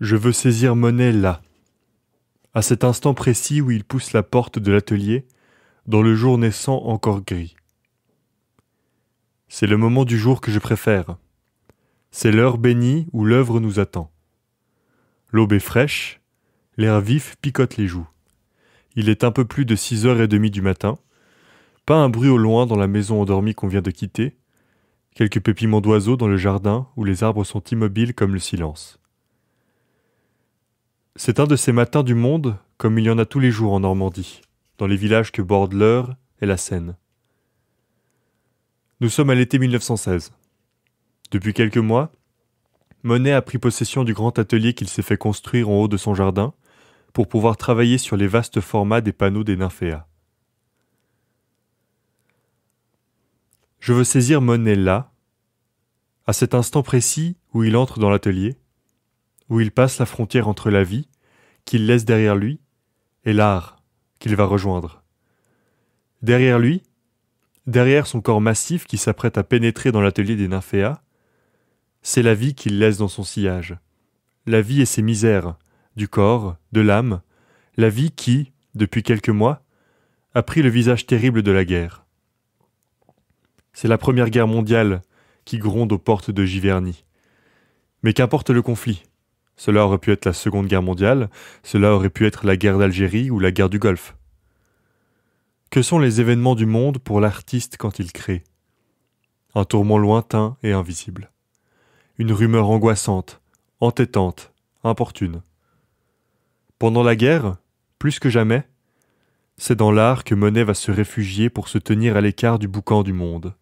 Je veux saisir Monet là. À cet instant précis où il pousse la porte de l'atelier, dans le jour naissant encore gris. C'est le moment du jour que je préfère. C'est l'heure bénie où l'œuvre nous attend. L'aube est fraîche, l'air vif picote les joues. Il est un peu plus de six heures et demie du matin. Pas un bruit au loin dans la maison endormie qu'on vient de quitter. Quelques pépiments d'oiseaux dans le jardin où les arbres sont immobiles comme le silence. C'est un de ces matins du monde, comme il y en a tous les jours en Normandie, dans les villages que bordent l'Eure et la Seine. Nous sommes à l'été 1916. Depuis quelques mois, Monet a pris possession du grand atelier qu'il s'est fait construire en haut de son jardin pour pouvoir travailler sur les vastes formats des panneaux des nymphéas. Je veux saisir Monet là, à cet instant précis où il entre dans l'atelier, où il passe la frontière entre la vie, qu'il laisse derrière lui, et l'art, qu'il va rejoindre. Derrière lui, derrière son corps massif qui s'apprête à pénétrer dans l'atelier des nymphéas, c'est la vie qu'il laisse dans son sillage. La vie et ses misères, du corps, de l'âme, la vie qui, depuis quelques mois, a pris le visage terrible de la guerre. C'est la Première Guerre mondiale qui gronde aux portes de Giverny. Mais qu'importe le conflit, cela aurait pu être la Seconde Guerre mondiale, cela aurait pu être la guerre d'Algérie ou la guerre du Golfe. Que sont les événements du monde pour l'artiste quand il crée Un tourment lointain et invisible. Une rumeur angoissante, entêtante, importune. Pendant la guerre, plus que jamais, c'est dans l'art que Monet va se réfugier pour se tenir à l'écart du boucan du monde.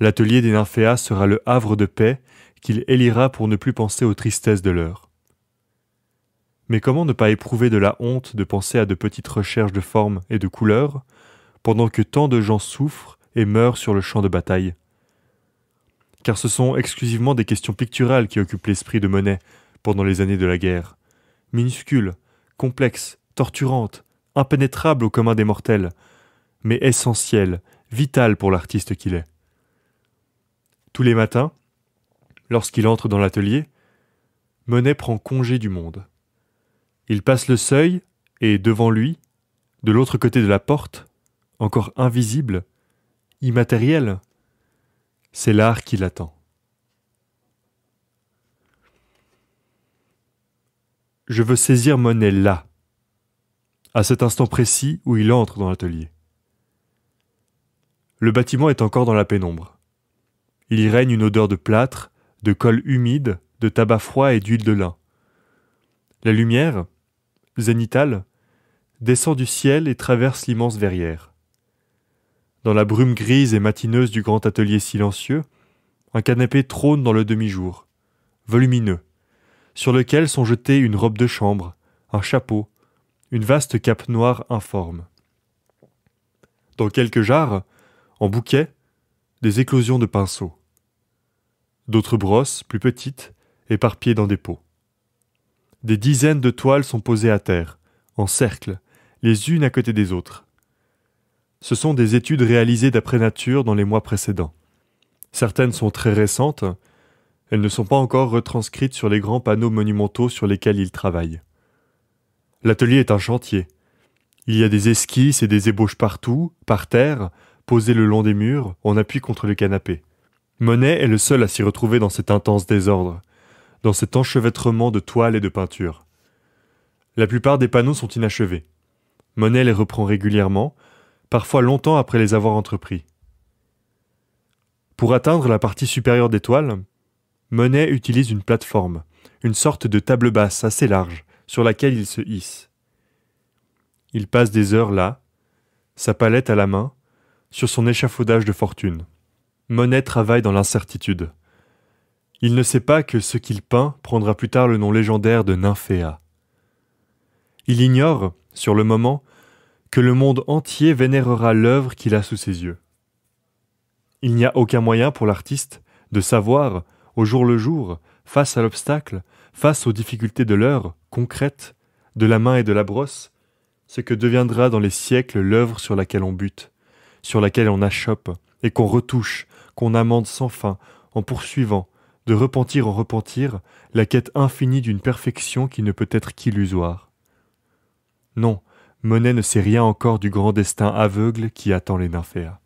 L'atelier des nymphéas sera le havre de paix qu'il élira pour ne plus penser aux tristesses de l'heure. Mais comment ne pas éprouver de la honte de penser à de petites recherches de forme et de couleurs pendant que tant de gens souffrent et meurent sur le champ de bataille Car ce sont exclusivement des questions picturales qui occupent l'esprit de Monet pendant les années de la guerre, minuscules, complexes, torturantes, impénétrables au commun des mortels, mais essentielles, vitales pour l'artiste qu'il est. Tous les matins, lorsqu'il entre dans l'atelier, Monet prend congé du monde. Il passe le seuil, et devant lui, de l'autre côté de la porte, encore invisible, immatériel, c'est l'art qui l'attend. Je veux saisir Monet là, à cet instant précis où il entre dans l'atelier. Le bâtiment est encore dans la pénombre. Il y règne une odeur de plâtre, de colle humide, de tabac froid et d'huile de lin. La lumière, zénitale, descend du ciel et traverse l'immense verrière. Dans la brume grise et matineuse du grand atelier silencieux, un canapé trône dans le demi-jour, volumineux, sur lequel sont jetées une robe de chambre, un chapeau, une vaste cape noire informe. Dans quelques jarres, en bouquet, des éclosions de pinceaux d'autres brosses, plus petites, éparpillées dans des pots. Des dizaines de toiles sont posées à terre, en cercle, les unes à côté des autres. Ce sont des études réalisées d'après nature dans les mois précédents. Certaines sont très récentes, elles ne sont pas encore retranscrites sur les grands panneaux monumentaux sur lesquels il travaillent. L'atelier est un chantier. Il y a des esquisses et des ébauches partout, par terre, posées le long des murs, en appui contre le canapé. Monet est le seul à s'y retrouver dans cet intense désordre, dans cet enchevêtrement de toiles et de peintures. La plupart des panneaux sont inachevés. Monet les reprend régulièrement, parfois longtemps après les avoir entrepris. Pour atteindre la partie supérieure des toiles, Monet utilise une plateforme, une sorte de table basse assez large, sur laquelle il se hisse. Il passe des heures là, sa palette à la main, sur son échafaudage de fortune. Monet travaille dans l'incertitude. Il ne sait pas que ce qu'il peint prendra plus tard le nom légendaire de Nymphéa. Il ignore, sur le moment, que le monde entier vénérera l'œuvre qu'il a sous ses yeux. Il n'y a aucun moyen pour l'artiste de savoir, au jour le jour, face à l'obstacle, face aux difficultés de l'heure, concrète, de la main et de la brosse, ce que deviendra dans les siècles l'œuvre sur laquelle on bute, sur laquelle on achoppe, et qu'on retouche, qu'on amende sans fin, en poursuivant, de repentir en repentir, la quête infinie d'une perfection qui ne peut être qu'illusoire. Non, Monet ne sait rien encore du grand destin aveugle qui attend les nymphéas.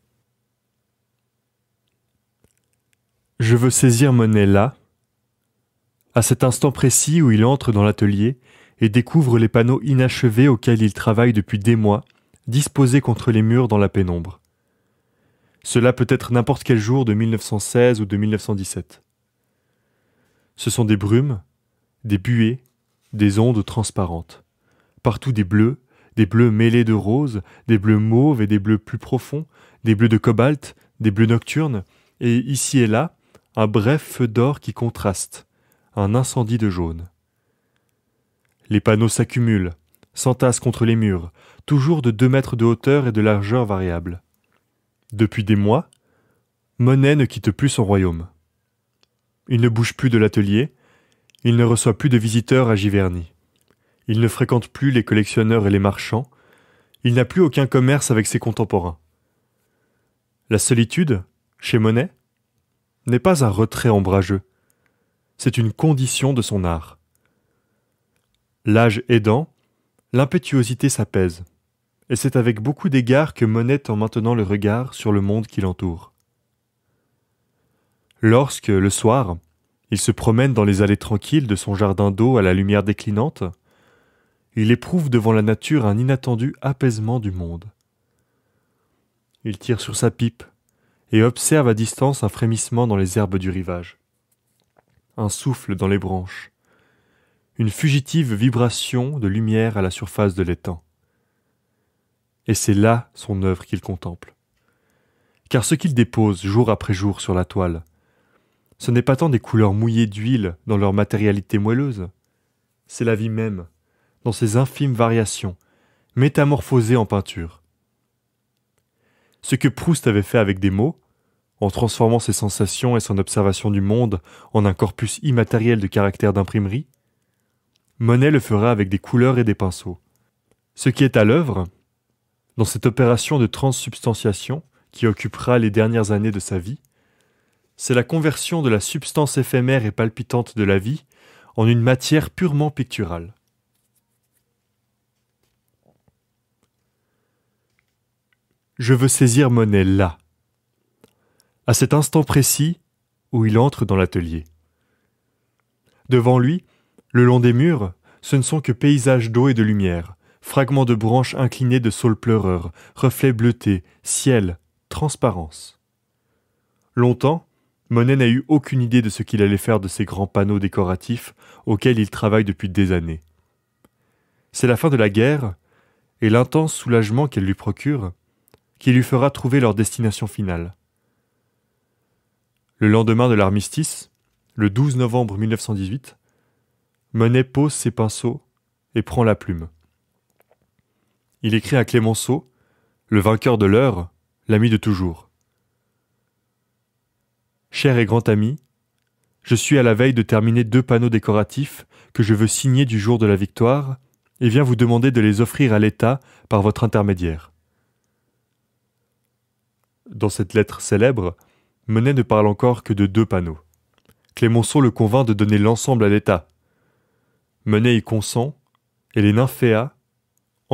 Je veux saisir Monet là, à cet instant précis où il entre dans l'atelier et découvre les panneaux inachevés auxquels il travaille depuis des mois, disposés contre les murs dans la pénombre. Cela peut être n'importe quel jour de 1916 ou de 1917. Ce sont des brumes, des buées, des ondes transparentes. Partout des bleus, des bleus mêlés de rose, des bleus mauves et des bleus plus profonds, des bleus de cobalt, des bleus nocturnes, et ici et là, un bref feu d'or qui contraste, un incendie de jaune. Les panneaux s'accumulent, s'entassent contre les murs, toujours de deux mètres de hauteur et de largeur variable. » Depuis des mois, Monet ne quitte plus son royaume. Il ne bouge plus de l'atelier, il ne reçoit plus de visiteurs à Giverny. Il ne fréquente plus les collectionneurs et les marchands, il n'a plus aucun commerce avec ses contemporains. La solitude, chez Monet, n'est pas un retrait ombrageux, c'est une condition de son art. L'âge aidant, l'impétuosité s'apaise et c'est avec beaucoup d'égards que Monet en maintenant le regard sur le monde qui l'entoure. Lorsque, le soir, il se promène dans les allées tranquilles de son jardin d'eau à la lumière déclinante, il éprouve devant la nature un inattendu apaisement du monde. Il tire sur sa pipe et observe à distance un frémissement dans les herbes du rivage, un souffle dans les branches, une fugitive vibration de lumière à la surface de l'étang et c'est là son œuvre qu'il contemple. Car ce qu'il dépose jour après jour sur la toile, ce n'est pas tant des couleurs mouillées d'huile dans leur matérialité moelleuse, c'est la vie même, dans ses infimes variations, métamorphosées en peinture. Ce que Proust avait fait avec des mots, en transformant ses sensations et son observation du monde en un corpus immatériel de caractère d'imprimerie, Monet le fera avec des couleurs et des pinceaux. Ce qui est à l'œuvre, dans cette opération de transsubstantiation, qui occupera les dernières années de sa vie, c'est la conversion de la substance éphémère et palpitante de la vie en une matière purement picturale. Je veux saisir Monet là, à cet instant précis où il entre dans l'atelier. Devant lui, le long des murs, ce ne sont que paysages d'eau et de lumière, fragments de branches inclinées de saules pleureurs, reflets bleutés, ciel, transparence. Longtemps, Monet n'a eu aucune idée de ce qu'il allait faire de ces grands panneaux décoratifs auxquels il travaille depuis des années. C'est la fin de la guerre, et l'intense soulagement qu'elle lui procure, qui lui fera trouver leur destination finale. Le lendemain de l'armistice, le 12 novembre 1918, Monet pose ses pinceaux et prend la plume il écrit à Clémenceau, le vainqueur de l'heure, l'ami de toujours. Cher et grand ami, je suis à la veille de terminer deux panneaux décoratifs que je veux signer du jour de la victoire et viens vous demander de les offrir à l'État par votre intermédiaire. Dans cette lettre célèbre, Menet ne parle encore que de deux panneaux. Clémenceau le convainc de donner l'ensemble à l'État. Menet y consent, et les nymphéas,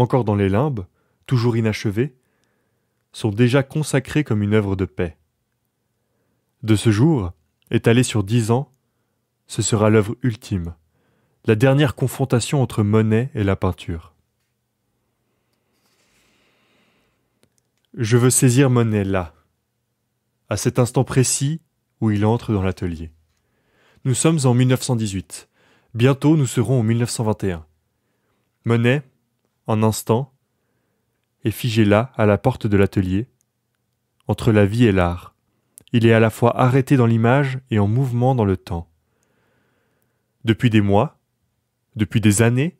encore dans les limbes, toujours inachevés, sont déjà consacrés comme une œuvre de paix. De ce jour, étalée sur dix ans, ce sera l'œuvre ultime, la dernière confrontation entre Monet et la peinture. Je veux saisir Monet là, à cet instant précis où il entre dans l'atelier. Nous sommes en 1918. Bientôt nous serons en 1921. Monet, un instant, est figé là, à la porte de l'atelier, entre la vie et l'art. Il est à la fois arrêté dans l'image et en mouvement dans le temps. Depuis des mois, depuis des années,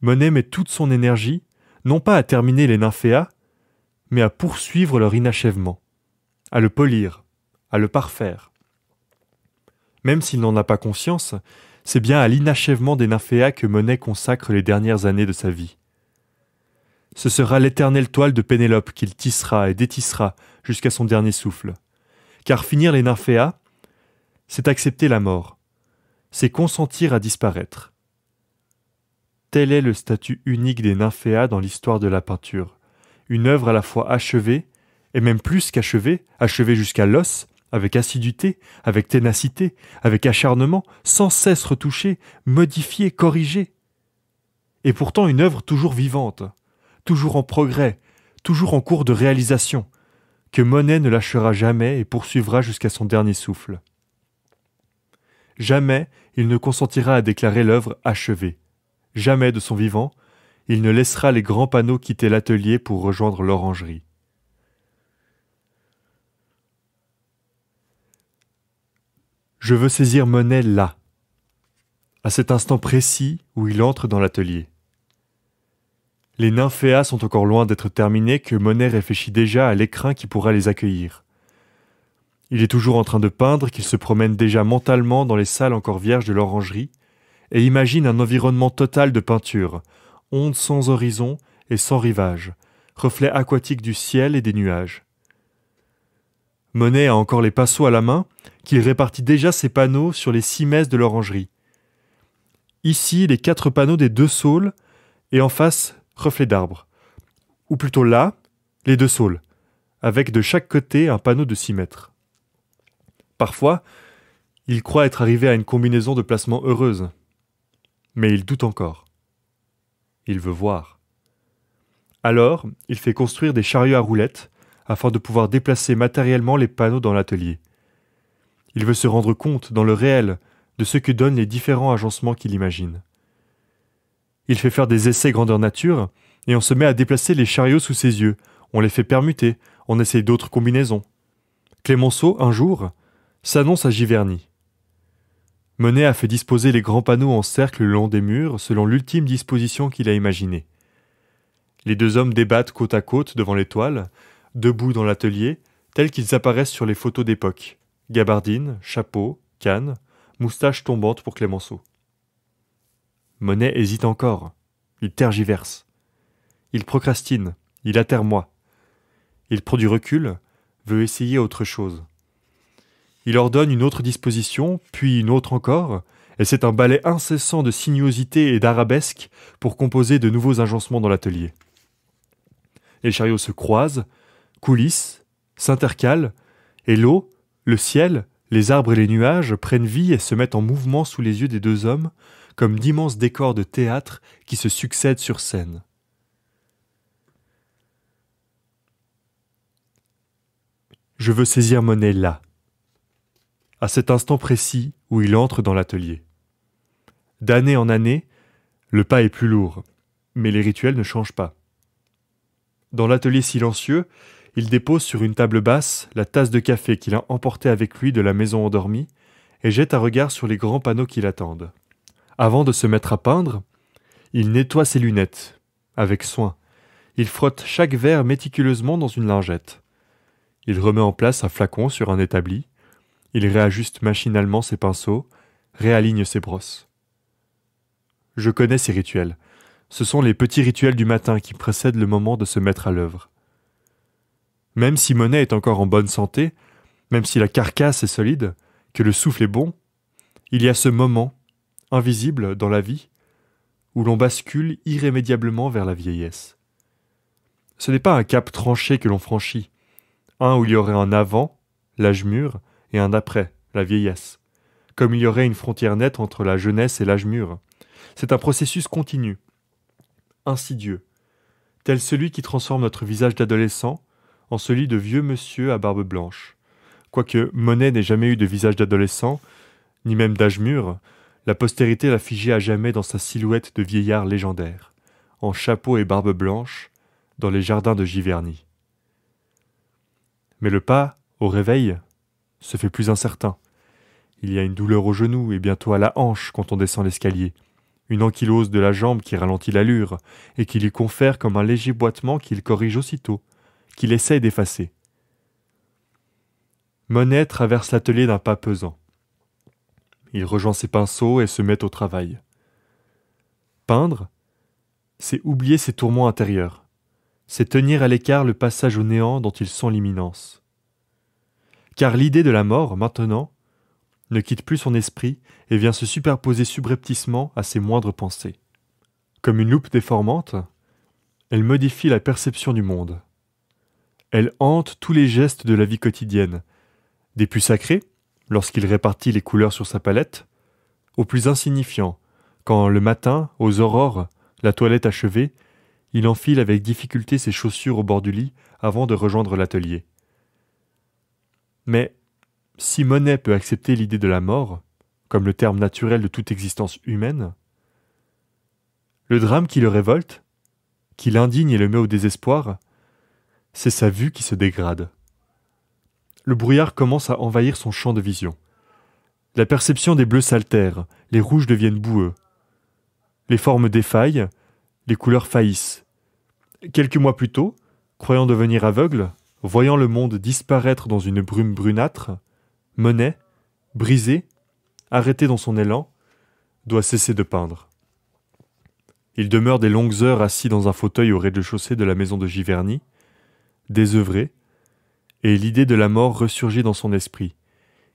Monet met toute son énergie, non pas à terminer les nymphéas, mais à poursuivre leur inachèvement, à le polir, à le parfaire. Même s'il n'en a pas conscience, c'est bien à l'inachèvement des nymphéas que Monet consacre les dernières années de sa vie. Ce sera l'éternelle toile de Pénélope qu'il tissera et détissera jusqu'à son dernier souffle. Car finir les nymphéas, c'est accepter la mort, c'est consentir à disparaître. Tel est le statut unique des nymphéas dans l'histoire de la peinture, une œuvre à la fois achevée, et même plus qu'achevée, achevée jusqu'à l'os, avec assiduité, avec ténacité, avec acharnement, sans cesse retouchée, modifiée, corrigé. Et pourtant une œuvre toujours vivante, toujours en progrès, toujours en cours de réalisation, que Monet ne lâchera jamais et poursuivra jusqu'à son dernier souffle. Jamais il ne consentira à déclarer l'œuvre achevée. Jamais de son vivant, il ne laissera les grands panneaux quitter l'atelier pour rejoindre l'orangerie. Je veux saisir Monet là, à cet instant précis où il entre dans l'atelier. Les nymphéas sont encore loin d'être terminés que Monet réfléchit déjà à l'écrin qui pourra les accueillir. Il est toujours en train de peindre qu'il se promène déjà mentalement dans les salles encore vierges de l'orangerie et imagine un environnement total de peinture, onde sans horizon et sans rivage, reflet aquatique du ciel et des nuages. Monet a encore les pinceaux à la main, qu'il répartit déjà ses panneaux sur les six messes de l'orangerie. Ici, les quatre panneaux des deux saules, et en face, reflets d'arbres. Ou plutôt là, les deux saules, avec de chaque côté un panneau de six mètres. Parfois, il croit être arrivé à une combinaison de placements heureuse. Mais il doute encore. Il veut voir. Alors, il fait construire des chariots à roulettes, afin de pouvoir déplacer matériellement les panneaux dans l'atelier. Il veut se rendre compte, dans le réel, de ce que donnent les différents agencements qu'il imagine. Il fait faire des essais grandeur nature, et on se met à déplacer les chariots sous ses yeux, on les fait permuter, on essaye d'autres combinaisons. Clémenceau, un jour, s'annonce à Giverny. Monet a fait disposer les grands panneaux en cercle le long des murs selon l'ultime disposition qu'il a imaginée. Les deux hommes débattent côte à côte devant l'étoile, debout dans l'atelier, tels qu'ils apparaissent sur les photos d'époque. Gabardine, chapeau, canne, moustache tombante pour Clémenceau. Monet hésite encore. Il tergiverse. Il procrastine. Il moi. Il prend du recul, veut essayer autre chose. Il ordonne une autre disposition, puis une autre encore, et c'est un ballet incessant de sinuosités et d'arabesques pour composer de nouveaux agencements dans l'atelier. Les chariots se croisent, coulissent, s'intercalent, et l'eau, le ciel, les arbres et les nuages prennent vie et se mettent en mouvement sous les yeux des deux hommes, comme d'immenses décors de théâtre qui se succèdent sur scène. Je veux saisir Monet là, à cet instant précis où il entre dans l'atelier. D'année en année, le pas est plus lourd, mais les rituels ne changent pas. Dans l'atelier silencieux, il dépose sur une table basse la tasse de café qu'il a emportée avec lui de la maison endormie et jette un regard sur les grands panneaux qui l'attendent. Avant de se mettre à peindre, il nettoie ses lunettes, avec soin. Il frotte chaque verre méticuleusement dans une lingette. Il remet en place un flacon sur un établi. Il réajuste machinalement ses pinceaux, réaligne ses brosses. Je connais ces rituels. Ce sont les petits rituels du matin qui précèdent le moment de se mettre à l'œuvre. Même si Monet est encore en bonne santé, même si la carcasse est solide, que le souffle est bon, il y a ce moment, invisible dans la vie, où l'on bascule irrémédiablement vers la vieillesse. Ce n'est pas un cap tranché que l'on franchit, un où il y aurait un avant, l'âge mûr, et un après, la vieillesse, comme il y aurait une frontière nette entre la jeunesse et l'âge mûr. C'est un processus continu, insidieux, tel celui qui transforme notre visage d'adolescent en lit de vieux monsieur à barbe blanche. Quoique Monet n'ait jamais eu de visage d'adolescent, ni même d'âge mûr, la postérité l'a figé à jamais dans sa silhouette de vieillard légendaire, en chapeau et barbe blanche, dans les jardins de Giverny. Mais le pas, au réveil, se fait plus incertain. Il y a une douleur au genou et bientôt à la hanche quand on descend l'escalier, une ankylose de la jambe qui ralentit l'allure et qui lui confère comme un léger boitement qu'il corrige aussitôt qu'il essaie d'effacer. Monet traverse l'atelier d'un pas pesant. Il rejoint ses pinceaux et se met au travail. Peindre, c'est oublier ses tourments intérieurs, c'est tenir à l'écart le passage au néant dont ils sont l'imminence. Car l'idée de la mort, maintenant, ne quitte plus son esprit et vient se superposer subrepticement à ses moindres pensées. Comme une loupe déformante, elle modifie la perception du monde, elle hante tous les gestes de la vie quotidienne, des plus sacrés, lorsqu'il répartit les couleurs sur sa palette, aux plus insignifiants, quand le matin, aux aurores, la toilette achevée, il enfile avec difficulté ses chaussures au bord du lit avant de rejoindre l'atelier. Mais si Monet peut accepter l'idée de la mort, comme le terme naturel de toute existence humaine, le drame qui le révolte, qui l'indigne et le met au désespoir, c'est sa vue qui se dégrade. Le brouillard commence à envahir son champ de vision. La perception des bleus s'altère, les rouges deviennent boueux. Les formes défaillent, les couleurs faillissent. Quelques mois plus tôt, croyant devenir aveugle, voyant le monde disparaître dans une brume brunâtre, Monet, brisé, arrêté dans son élan, doit cesser de peindre. Il demeure des longues heures assis dans un fauteuil au rez-de-chaussée de la maison de Giverny, désœuvré, et l'idée de la mort ressurgit dans son esprit,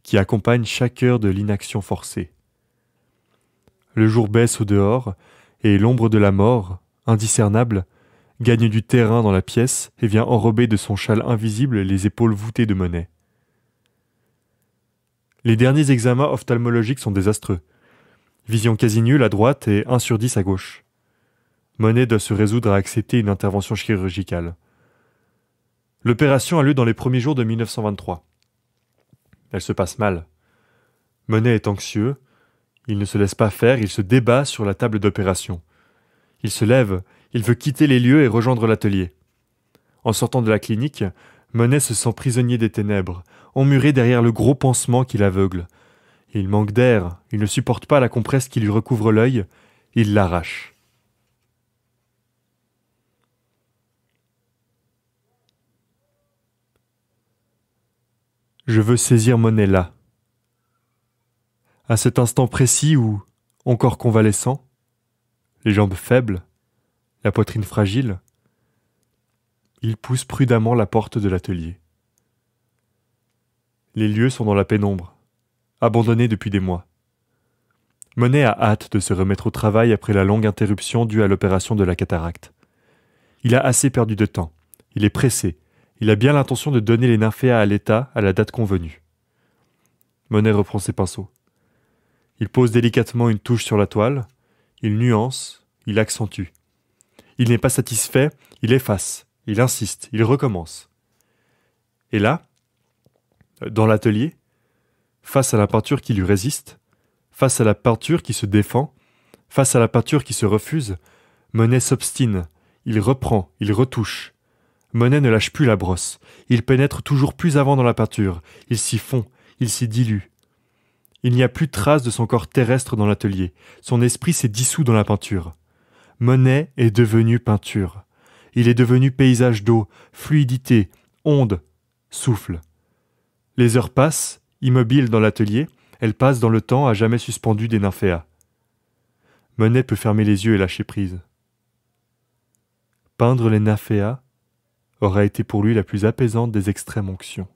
qui accompagne chaque heure de l'inaction forcée. Le jour baisse au dehors, et l'ombre de la mort, indiscernable, gagne du terrain dans la pièce et vient enrober de son châle invisible les épaules voûtées de Monet. Les derniers examens ophtalmologiques sont désastreux. Vision quasi nulle à droite et 1 sur 10 à gauche. Monet doit se résoudre à accepter une intervention chirurgicale. L'opération a lieu dans les premiers jours de 1923. Elle se passe mal. Monet est anxieux, il ne se laisse pas faire, il se débat sur la table d'opération. Il se lève, il veut quitter les lieux et rejoindre l'atelier. En sortant de la clinique, Monet se sent prisonnier des ténèbres, emmuré derrière le gros pansement qui l'aveugle. Il manque d'air, il ne supporte pas la compresse qui lui recouvre l'œil, il l'arrache. Je veux saisir là, À cet instant précis où, encore convalescent, les jambes faibles, la poitrine fragile, il pousse prudemment la porte de l'atelier. Les lieux sont dans la pénombre, abandonnés depuis des mois. Monet a hâte de se remettre au travail après la longue interruption due à l'opération de la cataracte. Il a assez perdu de temps. Il est pressé, il a bien l'intention de donner les nymphéas à l'État à la date convenue. Monet reprend ses pinceaux. Il pose délicatement une touche sur la toile, il nuance, il accentue. Il n'est pas satisfait, il efface, il insiste, il recommence. Et là, dans l'atelier, face à la peinture qui lui résiste, face à la peinture qui se défend, face à la peinture qui se refuse, Monet s'obstine, il reprend, il retouche, Monet ne lâche plus la brosse. Il pénètre toujours plus avant dans la peinture. Il s'y fond, il s'y dilue. Il n'y a plus trace de son corps terrestre dans l'atelier. Son esprit s'est dissous dans la peinture. Monet est devenu peinture. Il est devenu paysage d'eau, fluidité, onde, souffle. Les heures passent, immobiles dans l'atelier, elles passent dans le temps à jamais suspendu des nymphéas. Monet peut fermer les yeux et lâcher prise. Peindre les nymphéas, aura été pour lui la plus apaisante des extrêmes onctions.